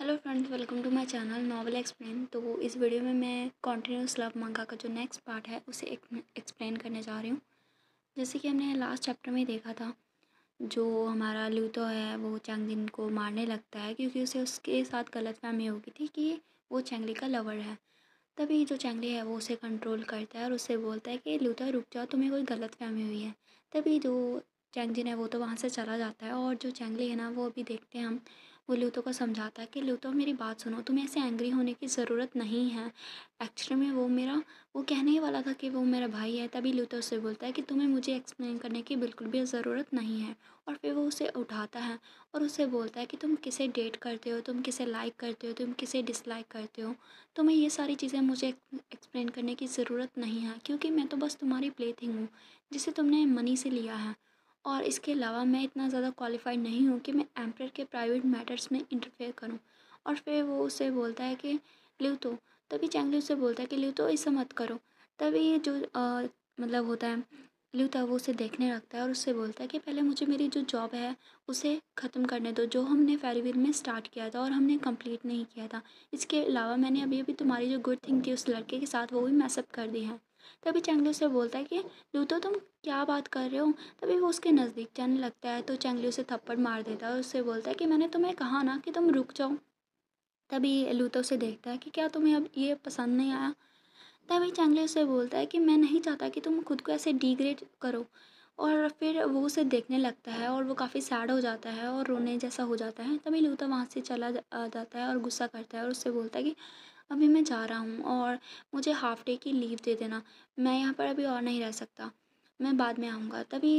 hello friends welcome to my channel novel explain तो इस video में मैं कॉन्टीन्यूस लव मंगा का जो नेक्स्ट पार्ट है उसे एक्सप्लेन करने जा रही हूँ जैसे कि हमने लास्ट चैप्टर में देखा था जो हमारा ल्यूतो है वो चैंगलिन को मारने लगता है क्योंकि उसे उसके साथ गलत फहमी हो गई थी कि वो चैंगली का लवर है तभी जो चैंगली है वो उसे कंट्रोल करता है और उससे बोलता है कि ल्यूतो रुक जाओ तुम्हें कोई गलत फहमी हुई है तभी जो चैंगजिन है वो तो वहाँ से चला जाता है और जो चैंगली है ना वो अभी देखते हैं हम वो लूतो को समझाता है कि लूतो मेरी बात सुनो तुम्हें ऐसे एंग्री होने की ज़रूरत नहीं है एक्चुअली में वो मेरा वो कहने ही वाला था कि वो मेरा भाई है तभी लूतो उससे बोलता है कि तुम्हें मुझे एक्सप्लेन करने की बिल्कुल भी ज़रूरत नहीं है और फिर वो उसे उठाता है और उसे बोलता है कि तुम किसे डेट करते हो तुम किसे लाइक करते हो तुम किसे डिसलाइक करते हो तुम्हें ये सारी चीज़ें मुझे एक्सप्लेन करने की ज़रूरत नहीं है क्योंकि मैं तो बस तुम्हारी प्ले थिंग हूँ जिसे तुमने मनी से लिया है और इसके अलावा मैं इतना ज़्यादा क्वालिफ़ाइड नहीं हूँ कि मैं एम्प्रेयर के प्राइवेट मैटर्स में इंटरफेयर करूँ और फिर वो उसे बोलता है कि तो तभी चैंगली उसे बोलता है कि तो ऐसा मत करो तभी ये जो आ, मतलब होता है ल्यूता वो उसे देखने लगता है और उससे बोलता है कि पहले मुझे मेरी जो जॉब है उसे ख़त्म करने दो जो हमने फेरीविल में स्टार्ट किया था और हमने कंप्लीट नहीं किया था इसके अलावा मैंने अभी अभी तुम्हारी जो गुड थिंग थी उस लड़के के साथ वो भी मैसअप कर दी है तभी चंगली उसे बोलता है कि लूतो तुम क्या बात कर रहे हो तभी वो उसके नज़दीक जाने लगता है तो चंगली उसे थप्पड़ मार देता है उससे बोलता है कि मैंने तुम्हें कहा ना कि तुम रुक जाओ तभी लूतो उसे देखता है कि क्या तुम्हें अब ये पसंद नहीं आया तभी चंगली उसे बोलता है कि मैं नहीं चाहता कि तुम खुद को ऐसे डिग्रेड करो और फिर वो उसे देखने लगता है और वो काफ़ी सैड हो जाता है और रोने जैसा हो जाता है तभी लूता वहाँ से चला जाता है और गुस्सा करता है और उससे बोलता है कि अभी मैं जा रहा हूँ और मुझे हाफ़ डे की लीव दे देना मैं यहाँ पर अभी और नहीं रह सकता मैं बाद में आऊँगा तभी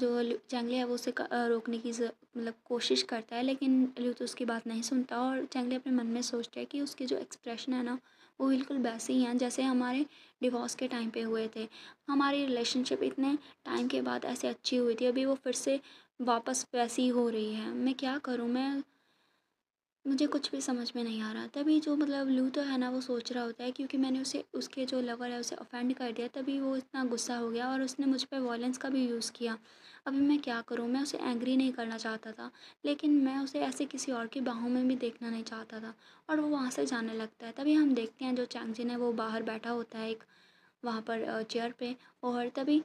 जो चैंगले है वो उसे रोकने की मतलब कोशिश करता है लेकिन ल्यूत तो उसकी बात नहीं सुनता और चैंगले अपने मन में सोचता है कि उसके जो एक्सप्रेशन है ना वो बिल्कुल वैसे ही हैं जैसे हमारे डिवोर्स के टाइम पे हुए थे हमारी रिलेशनशिप इतने टाइम के बाद ऐसे अच्छी हुई थी अभी वो फिर से वापस वैसी हो रही है मैं क्या करूँ मैं मुझे कुछ भी समझ में नहीं आ रहा तभी जो मतलब लू तो है ना वो सोच रहा होता है क्योंकि मैंने उसे उसके जो लवर है उसे ऑफेंड कर दिया तभी वो इतना गुस्सा हो गया और उसने मुझ पर वॉयलेंस का भी यूज़ किया अभी मैं क्या करूँ मैं उसे एंग्री नहीं करना चाहता था लेकिन मैं उसे ऐसे किसी और की बाहों में भी देखना नहीं चाहता था और वो वहाँ से जाने लगता है तभी हम देखते हैं जो चैंगजिन है वो बाहर बैठा होता है एक वहाँ पर चेयर पे और तभी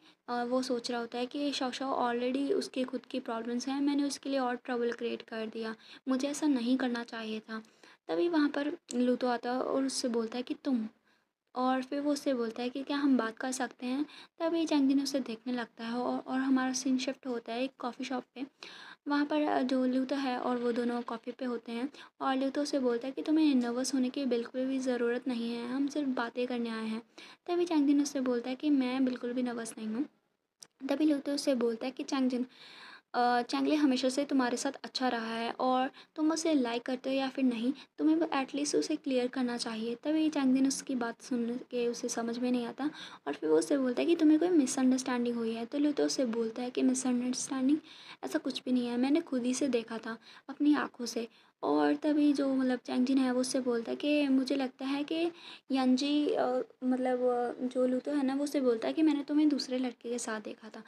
वो सोच रहा होता है कि शौशव ऑलरेडी उसके खुद की प्रॉब्लम्स हैं मैंने उसके लिए और ट्रबल क्रिएट कर दिया मुझे ऐसा नहीं करना चाहिए था तभी वहाँ पर लूतो आता है और उससे बोलता है कि तुम और फिर वो उससे बोलता है कि क्या हम बात कर सकते हैं तभी दिन उसे देखने लगता है और, और हमारा सीन शिफ्ट होता है एक कॉफ़ी शॉप पर वहाँ पर जो लूथो है और वो दोनों कॉफ़ी पे होते हैं और लूथो उसे बोलता है कि तुम्हें नर्वस होने की बिल्कुल भी ज़रूरत नहीं है हम सिर्फ बातें करने आए हैं तभी चैंगजिन उससे बोलता है कि मैं बिल्कुल भी नर्वस नहीं हूँ तभी लूथो उससे बोलता है कि चैंगजिन चैंगले हमेशा से तुम्हारे साथ अच्छा रहा है और तुम उसे लाइक करते हो या फिर नहीं तुम्हें एटलीस्ट उसे क्लियर करना चाहिए तभी चैंगलिन उसकी बात सुन के उसे समझ में नहीं आता और फिर वो उसे बोलता है कि तुम्हें कोई मिसअंडरस्टैंडिंग हुई है तो तो उसे बोलता है कि मिसअंडरस्टैंडिंग ऐसा कुछ भी नहीं है मैंने खुद ही से देखा था अपनी आँखों से और तभी जो मतलब चैंग जिन है वो उससे बोलता है कि मुझे लगता है कि और मतलब जो लूतो है ना वो उससे बोलता है कि मैंने तुम्हें दूसरे लड़के के साथ देखा था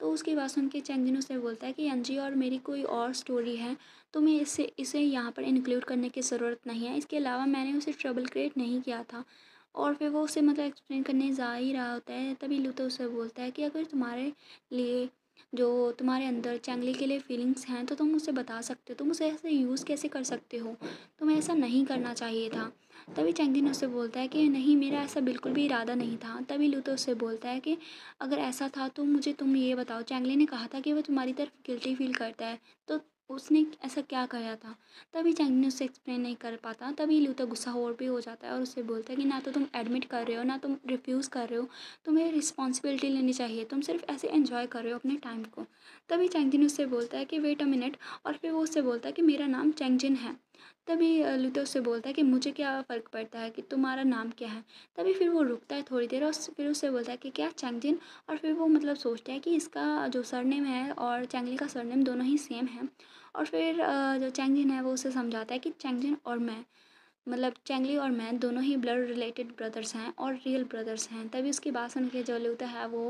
तो उसकी बात सुन के चैंग जिन उससे बोलता है कि यंजी और मेरी कोई और स्टोरी है तुम्हें तो इसे इसे यहाँ पर इंक्लूड करने की ज़रूरत नहीं है इसके अलावा मैंने उसे ट्रबल क्रिएट नहीं किया था और फिर वो उसे मतलब एक्सप्लेन करने जा ही रहा होता है तभी लूतो उससे बोलता है कि अगर तुम्हारे लिए जो तुम्हारे अंदर चंगली के लिए फीलिंग्स हैं तो तुम उसे बता सकते हो तुम उसे ऐसे यूज़ कैसे कर सकते हो तुम्हें ऐसा नहीं करना चाहिए था तभी ने उसे बोलता है कि नहीं मेरा ऐसा बिल्कुल भी इरादा नहीं था तभी तो उससे बोलता है कि अगर ऐसा था तो मुझे तुम ये बताओ चैंगली ने कहा था कि वह तुम्हारी तरफ गिल्टी फील करता है तो उसने ऐसा क्या करा था तभी चैंग ने उसे एक्सप्लेन नहीं कर पाता तभी लूता गुस्सा और भी हो जाता है और उसे बोलता है कि ना तो तुम एडमिट कर रहे हो ना तुम रिफ्यूज़ कर रहे हो तुम्हें रिस्पॉन्सिबिलिटी लेनी चाहिए तुम सिर्फ ऐसे एंजॉय कर रहे हो अपने टाइम को तभी चैंगजिन उससे बोलता है कि वेट अ मिनट और फिर वो उससे बोलता है कि मेरा नाम चैंगजिन है तभी लुतो उससे बोलता है कि मुझे क्या फ़र्क पड़ता है कि तुम्हारा नाम क्या है तभी फिर वो रुकता है थोड़ी देर और फिर उससे बोलता है कि क्या चैंगजिन और फिर वो मतलब सोचता है कि इसका जो सरनेम है और चैंगली का सरनेम दोनों ही सेम है और फिर जो चैंगजिन है वो उसे समझाता है कि चैंगजिन और मैं मतलब चैंगली और मैं दोनों ही ब्लड रिलेटेड ब्रदर्स हैं और रियल ब्रदर्स हैं तभी उसकी बात सुन के जो लुता है वो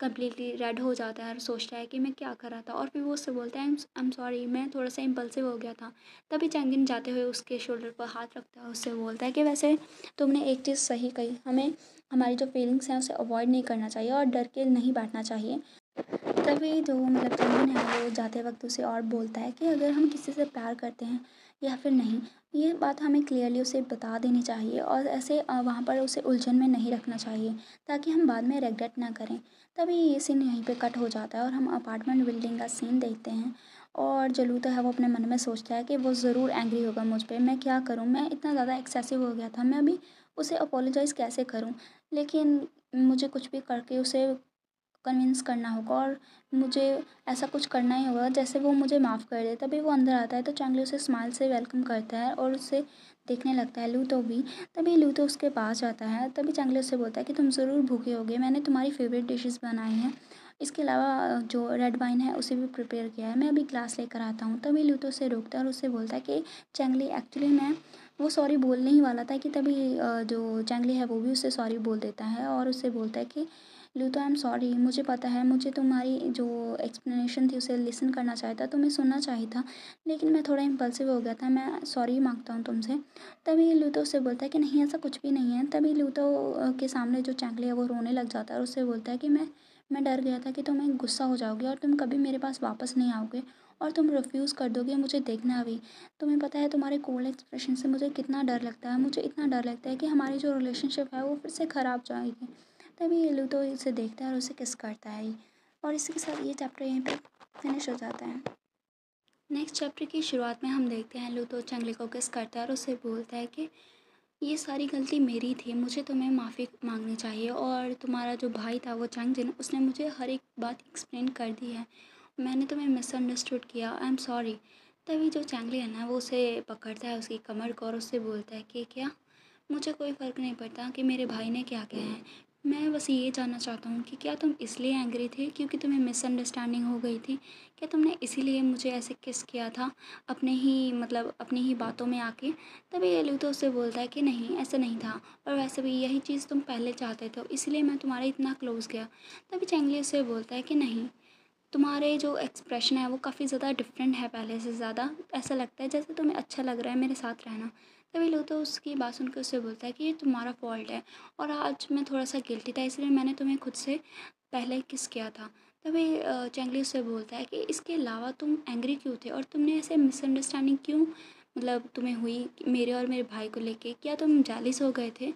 कम्प्लीटली रेड हो जाता है और सोचता है कि मैं क्या कर रहा था और फिर वो उससे बोलता है आई एम सॉरी मैं थोड़ा सा इम्पल्सिव हो गया था तभी चैंगिन जाते हुए उसके शोल्डर पर हाथ रखता है उससे बोलता है कि वैसे तुमने एक चीज़ सही कही हमें हमारी जो फीलिंग्स हैं उसे अवॉइड नहीं करना चाहिए और डर के नहीं बैठना चाहिए तभी जो मतलब चंदन है वो जाते वक्त उसे और बोलता है कि अगर हम किसी से प्यार करते हैं या फिर नहीं ये बात हमें क्लियरली उसे बता देनी चाहिए और ऐसे वहाँ पर उसे उलझन में नहीं रखना चाहिए ताकि हम बाद में रेग्रेट ना करें तभी ये सीन यहीं पे कट हो जाता है और हम अपार्टमेंट बिल्डिंग का सीन देखते हैं और जलू तो है वो अपने मन में सोचता है कि वो ज़रूर एंग्री होगा मुझ पर मैं क्या करूँ मैं इतना ज़्यादा एक्सेसिव हो गया था मैं अभी उसे अपोलोजाइज़ कैसे करूँ लेकिन मुझे कुछ भी करके उसे कन्विंस करना होगा और मुझे ऐसा कुछ करना ही होगा जैसे वो मुझे माफ़ कर दे तभी वो अंदर आता है तो चांगली उसे स्माइल से वेलकम करता है और उसे देखने लगता है लूतो भी तभी लूतो उसके पास जाता है तभी चांगली उसे बोलता है कि तुम ज़रूर भूखे होगे मैंने तुम्हारी फेवरेट डिशेज़ बनाई हैं इसके अलावा जो रेड वाइन है उसे भी प्रिपेयर किया है मैं अभी ग्लास लेकर आता हूँ तभी लूतो उसे रोकता है और उससे बोलता है कि चैंगली एक्चुअली मैं वो सॉरी बोलने ही वाला था कि तभी जो चैंगली है वो भी उसे सॉरी बोल देता है और उसे बोलता है कि लूता आई एम सॉरी मुझे पता है मुझे तुम्हारी जो एक्सप्लेनेशन थी उसे लिसन करना चाहिए था तुम्हें सुनना चाहिए था लेकिन मैं थोड़ा इम्पल्सिव हो गया था मैं सॉरी मांगता हूँ तुमसे तभी लूतो उससे बोलता है कि नहीं ऐसा कुछ भी नहीं है तभी लूतो के सामने जो चैंकली है वो रोने लग जाता है और उससे बोलता है कि मैं मैं डर गया था कि तुम्हें गुस्सा हो जाओगे और तुम कभी मेरे पास वापस नहीं आओगे और तुम रिफ्यूज़ कर दोगे मुझे देखना भी तुम्हें पता है तुम्हारे कोल्ड एक्सप्रेशन से मुझे कितना डर लगता है मुझे इतना डर लगता है कि हमारी जो रिलेशनशिप है वो फिर से ख़राब जाएगी तभी ये तो उसे देखता है और उसे किस करता है और इसी के साथ ये चैप्टर यहीं पर फिनिश हो जाता है नेक्स्ट चैप्टर की शुरुआत में हम देखते हैं लूतो चंगले को किस करता है और उसे बोलता है कि ये सारी गलती मेरी थी मुझे तुम्हें माफ़ी मांगनी चाहिए और तुम्हारा जो भाई था वो चंग जिन उसने मुझे हर एक बात एक्सप्लेन कर दी है मैंने तुम्हें मिसअंडरस्टूड किया आई एम सॉरी तभी जो चैंगली है ना वो उसे पकड़ता है उसकी कमर को और उससे बोलता है कि क्या मुझे कोई फ़र्क नहीं पड़ता कि मेरे भाई ने क्या किया है मैं बस ये जानना चाहता हूँ कि क्या तुम इसलिए एंग्री थे क्योंकि तुम्हें मिसअंडरस्टैंडिंग हो गई थी क्या तुमने इसीलिए मुझे ऐसे किस किया था अपने ही मतलब अपनी ही बातों में आके तभी एलू तो उससे बोलता है कि नहीं ऐसा नहीं था और वैसे भी यही चीज़ तुम पहले चाहते थे इसलिए मैं तुम्हारे इतना क्लोज़ गया तभी चैंगली उससे बोलता है कि नहीं तुम्हारे जो एक्सप्रेशन है वो काफ़ी ज़्यादा डिफरेंट है पहले से ज़्यादा ऐसा लगता है जैसे तुम्हें अच्छा लग रहा है मेरे साथ रहना तभी तो उसकी बात सुनकर उससे बोलता है कि ये तुम्हारा फॉल्ट है और आज मैं थोड़ा सा गिल्टी था इसलिए मैंने तुम्हें खुद से पहले किस किया था तभी चैंगली उससे बोलता है कि इसके अलावा तुम एंग्री क्यों थे और तुमने ऐसे मिसअंडरस्टैंडिंग क्यों मतलब तुम्हें हुई मेरे और मेरे भाई को लेके क्या तुम जालिस हो गए थे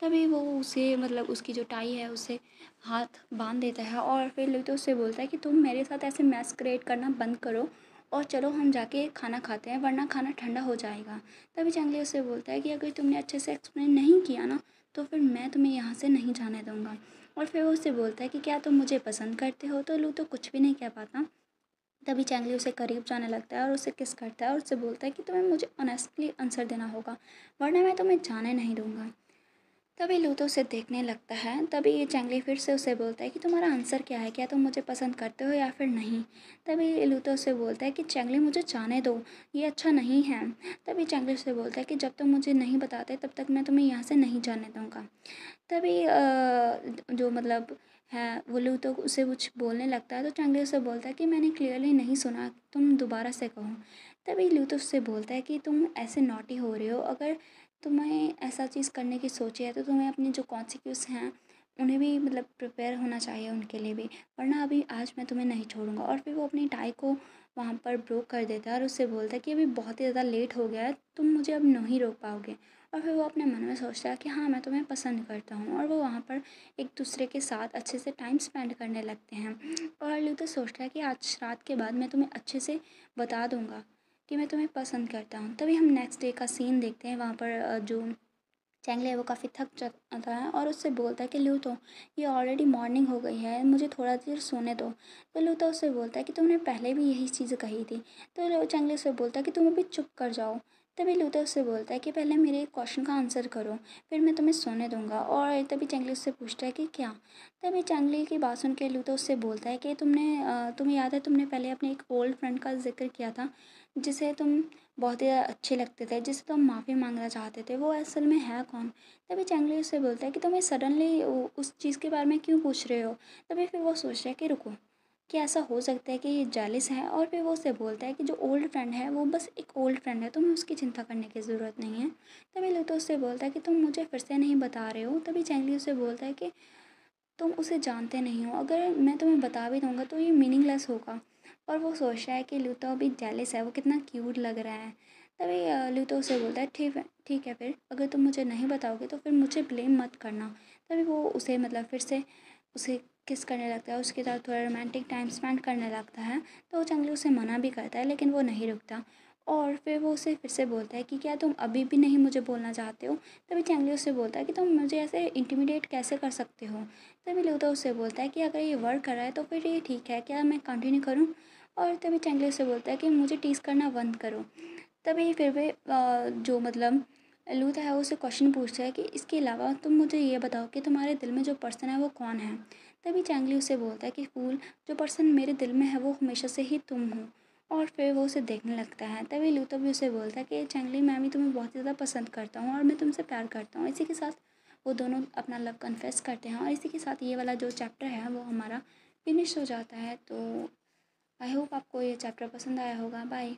तभी वो उसे मतलब उसकी जो टाई है उसे हाथ बांध देता है और फिर तो उससे बोलता है कि तुम मेरे साथ ऐसे मैस्क्रेट करना बंद करो और चलो हम जाके खाना खाते हैं वरना खाना ठंडा हो जाएगा तभी चंगली उसे बोलता है कि अगर तुमने अच्छे से एक्सप्लेन नहीं किया ना तो फिर मैं तुम्हें यहाँ से नहीं जाने दूँगा और फिर वो उससे बोलता है कि क्या तुम मुझे पसंद करते हो तो लू तो कुछ भी नहीं कह पाता तभी चैंगली उसे करीब जाने लगता है और उसे किस करता है और उससे बोलता है कि तुम्हें मुझे ऑनेस्टली आंसर देना होगा वरना मैं तुम्हें जाने नहीं दूँगा तभी लूतो उसे देखने लगता है तभी ये चंगली फिर से उसे बोलता है कि तुम्हारा आंसर क्या है क्या तुम मुझे पसंद करते हो या फिर नहीं तभी लूतो उसे बोलता है कि चंगली मुझे जाने दो ये अच्छा नहीं है तभी चंगली उसे बोलता है कि जब तुम मुझे नहीं बताते तब तक मैं तुम्हें यहाँ से नहीं जाने दूँगा तभी जो मतलब है वो लूतो उसे कुछ बोलने लगता है तो चंगली उसे बोलता है कि मैंने क्लियरली नहीं सुना तुम दोबारा से कहो तभी लूतो उससे बोलता है कि तुम ऐसे नोटी हो रहे हो अगर तुम्हें तो ऐसा चीज़ करने की सोची है तो तुम्हें अपने जो कॉन्सिक्यूस हैं उन्हें भी मतलब प्रिपेयर होना चाहिए उनके लिए भी वरना अभी आज मैं तुम्हें नहीं छोड़ूंगा और फिर वो अपनी टाई को वहाँ पर ब्रोक कर देता है और उससे बोलता है कि अभी बहुत ही ज़्यादा लेट हो गया है तुम मुझे अब नहीं रोक पाओगे और फिर वो अपने मन में सोचता है कि हाँ मैं तुम्हें पसंद करता हूँ और वो वहाँ पर एक दूसरे के साथ अच्छे से टाइम स्पेंड करने लगते हैं और लू तो सोचता है कि आज रात के बाद मैं तुम्हें अच्छे से बता दूँगा कि मैं तुम्हें पसंद करता हूँ तभी हम नेक्स्ट डे का सीन देखते हैं वहाँ पर जो चैंगले है वो काफ़ी थक जाता है और उससे बोलता है कि लू तो ये ऑलरेडी मॉर्निंग हो गई है मुझे थोड़ा देर सोने दो तो लूता उससे बोलता है कि तुमने पहले भी यही चीज़ कही थी तो चैंगले उससे बोलता है कि तुम अभी चुप कर जाओ तभी लूता उससे बोलता है कि पहले मेरे क्वेश्चन का आंसर करो फिर मैं तुम्हें सोने दूंगा और तभी चैंगली उससे पूछता है कि क्या तभी चैंगली की बात सुन के लूता उससे बोलता है कि तुमने तुम्हें याद है तुमने पहले अपने एक ओल्ड फ्रेंड का जिक्र किया था जिसे तुम बहुत ही अच्छे लगते थे जिसे तुम माफ़ी मांगना चाहते थे वो असल में है कौन तभी चैंगली उससे बोलता है कि तुम्हें सडनली उस चीज़ के बारे में क्यों पूछ रहे हो तभी फिर वो सोच रहे कि रुको कि ऐसा हो सकता है कि ये जालिस है और फिर वो उससे बोलता है कि जो ओल्ड फ्रेंड है वो बस एक ओल्ड फ्रेंड है तुम्हें उसकी चिंता करने की ज़रूरत नहीं है तभी लोग तो उससे बोलता है कि तुम मुझे फिर से नहीं बता रहे हो तभी चैंगली उसे बोलता है कि तुम उसे जानते नहीं हो अगर मैं तुम्हें बता भी दूँगा तो ये मीनिंगलेस होगा और वो सोच रहा है कि लूतो अभी जेलिस है वो कितना क्यूट लग रहा है तभी लूतो उसे बोलता है ठीक है ठीक है फिर अगर तुम मुझे नहीं बताओगे तो फिर मुझे ब्लेम मत करना तभी वो उसे मतलब फिर से उसे किस करने लगता है उसके साथ थोड़ा रोमांटिक टाइम स्पेंड करने लगता है तो चंगली उसे मना भी करता है लेकिन वो नहीं रुकता और फिर वो उसे फिर से बोलता है कि क्या तुम अभी भी नहीं मुझे बोलना चाहते हो तभी चंगली उससे बोलता है कि तुम मुझे ऐसे इंटीमिडेट कैसे कर सकते हो तभी लूथो उससे बोलता है कि अगर ये वर्क कर रहा है तो फिर ये ठीक है क्या मैं कंटिन्यू करूँ और तभी चैंगली उसे बोलता है कि मुझे टीज़ करना बंद करो तभी फिर वे जो मतलब लूत है उसे क्वेश्चन पूछता है कि इसके अलावा तुम मुझे ये बताओ कि तुम्हारे दिल में जो पर्सन है वो कौन है तभी चैंगली उसे बोलता है कि फूल जो पर्सन मेरे दिल में है वो हमेशा से ही तुम हो और फिर वो उसे देखने लगता है तभी लूतो भी उसे बोलता है कि चैंगली मैं भी तुम्हें बहुत ज़्यादा पसंद करता हूँ और मैं तुमसे प्यार करता हूँ इसी के साथ वो दोनों अपना लव कन्फेस करते हैं और इसी के साथ ये वाला जो चैप्टर है वो हमारा फिनिश हो जाता है तो आई होप आपको ये चैप्टर पसंद आया होगा बाय